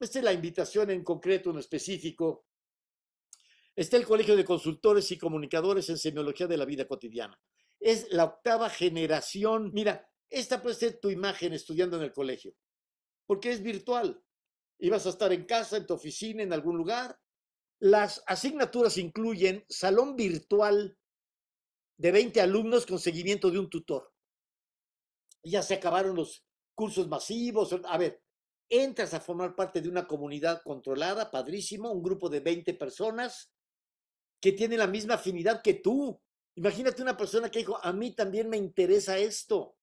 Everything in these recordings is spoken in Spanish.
Esta es la invitación en concreto, en específico. Está el Colegio de Consultores y Comunicadores en Semiología de la Vida Cotidiana. Es la octava generación. Mira, esta puede ser tu imagen estudiando en el colegio, porque es virtual. Y vas a estar en casa, en tu oficina, en algún lugar. Las asignaturas incluyen salón virtual de 20 alumnos con seguimiento de un tutor. Ya se acabaron los cursos masivos. A ver, entras a formar parte de una comunidad controlada, padrísimo, un grupo de 20 personas que tiene la misma afinidad que tú. Imagínate una persona que dijo, a mí también me interesa esto.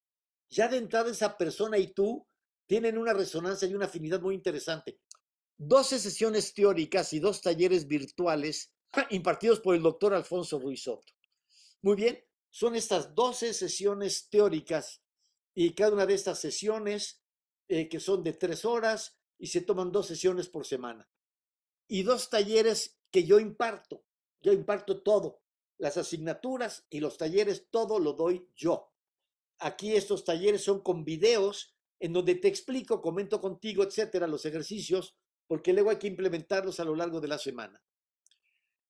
Ya de entrada esa persona y tú tienen una resonancia y una afinidad muy interesante. 12 sesiones teóricas y dos talleres virtuales impartidos por el doctor Alfonso Ruiz Soto. Muy bien, son estas 12 sesiones teóricas y cada una de estas sesiones eh, que son de tres horas y se toman dos sesiones por semana. Y dos talleres que yo imparto. Yo imparto todo. Las asignaturas y los talleres, todo lo doy yo. Aquí estos talleres son con videos en donde te explico, comento contigo, etcétera, los ejercicios, porque luego hay que implementarlos a lo largo de la semana.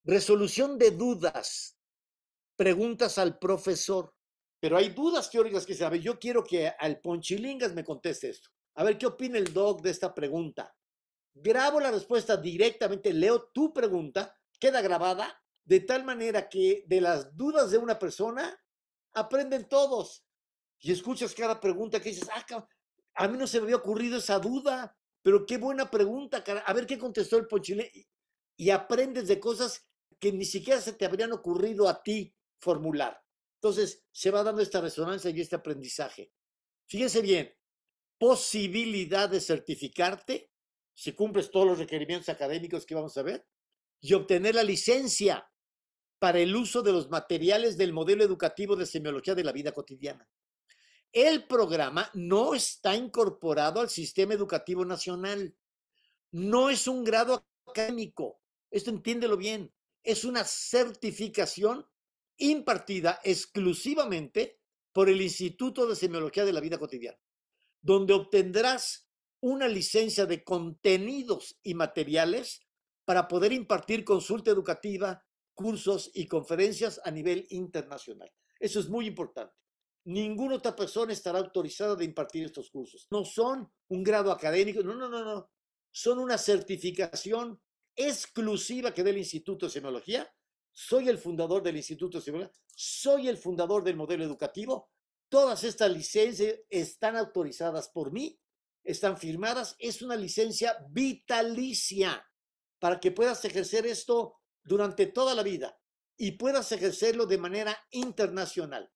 Resolución de dudas. Preguntas al profesor. Pero hay dudas teóricas que sabe. Yo quiero que al Ponchilingas me conteste esto. A ver qué opina el doc de esta pregunta. Grabo la respuesta directamente, leo tu pregunta, queda grabada, de tal manera que de las dudas de una persona aprenden todos. Y escuchas cada pregunta que dices, ah, a mí no se me había ocurrido esa duda, pero qué buena pregunta, cara. A ver qué contestó el ponchile. Y aprendes de cosas que ni siquiera se te habrían ocurrido a ti formular. Entonces, se va dando esta resonancia y este aprendizaje. Fíjense bien, posibilidad de certificarte si cumples todos los requerimientos académicos que vamos a ver y obtener la licencia para el uso de los materiales del modelo educativo de semiología de la vida cotidiana. El programa no está incorporado al sistema educativo nacional. No es un grado académico. Esto entiéndelo bien. Es una certificación impartida exclusivamente por el Instituto de Semiología de la Vida Cotidiana donde obtendrás una licencia de contenidos y materiales para poder impartir consulta educativa, cursos y conferencias a nivel internacional. Eso es muy importante. Ninguna otra persona estará autorizada de impartir estos cursos. No son un grado académico, no, no, no, no. Son una certificación exclusiva que da el Instituto de Semiología. Soy el fundador del Instituto de Semiología, soy el fundador del modelo educativo Todas estas licencias están autorizadas por mí, están firmadas, es una licencia vitalicia para que puedas ejercer esto durante toda la vida y puedas ejercerlo de manera internacional.